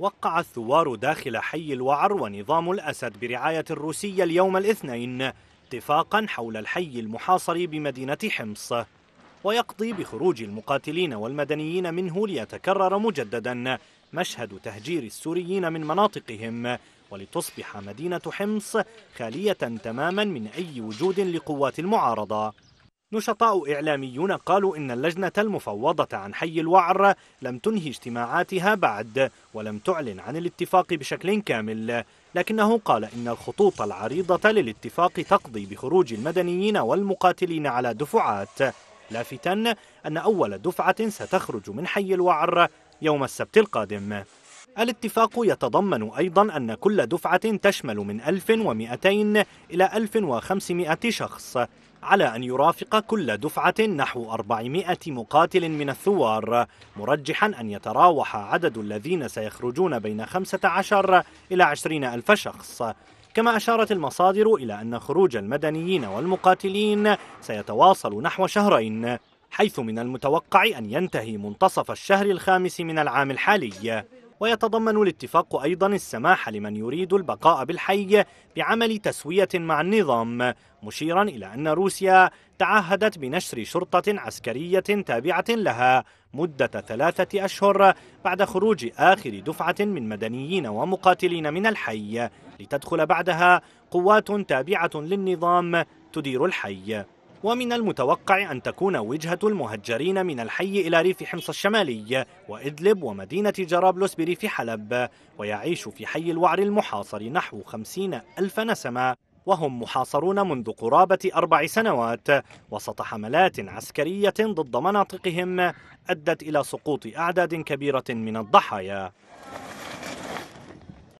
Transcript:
وقع الثوار داخل حي الوعر ونظام الأسد برعاية الروسية اليوم الاثنين اتفاقا حول الحي المحاصر بمدينة حمص ويقضي بخروج المقاتلين والمدنيين منه ليتكرر مجددا مشهد تهجير السوريين من مناطقهم ولتصبح مدينة حمص خالية تماما من أي وجود لقوات المعارضة نشطاء إعلاميون قالوا إن اللجنة المفوضة عن حي الوعر لم تنهي اجتماعاتها بعد ولم تعلن عن الاتفاق بشكل كامل لكنه قال إن الخطوط العريضة للاتفاق تقضي بخروج المدنيين والمقاتلين على دفعات لافتا أن أول دفعة ستخرج من حي الوعر يوم السبت القادم الاتفاق يتضمن أيضا أن كل دفعة تشمل من 1200 إلى 1500 شخص على أن يرافق كل دفعة نحو 400 مقاتل من الثوار مرجحا أن يتراوح عدد الذين سيخرجون بين 15 إلى 20 ألف شخص كما أشارت المصادر إلى أن خروج المدنيين والمقاتلين سيتواصل نحو شهرين حيث من المتوقع أن ينتهي منتصف الشهر الخامس من العام الحالي ويتضمن الاتفاق أيضا السماح لمن يريد البقاء بالحي بعمل تسوية مع النظام مشيرا إلى أن روسيا تعهدت بنشر شرطة عسكرية تابعة لها مدة ثلاثة أشهر بعد خروج آخر دفعة من مدنيين ومقاتلين من الحي لتدخل بعدها قوات تابعة للنظام تدير الحي ومن المتوقع أن تكون وجهة المهجرين من الحي إلى ريف حمص الشمالي وإدلب ومدينة جرابلس بريف حلب ويعيش في حي الوعر المحاصر نحو خمسين ألف نسمة وهم محاصرون منذ قرابة أربع سنوات وسط حملات عسكرية ضد مناطقهم أدت إلى سقوط أعداد كبيرة من الضحايا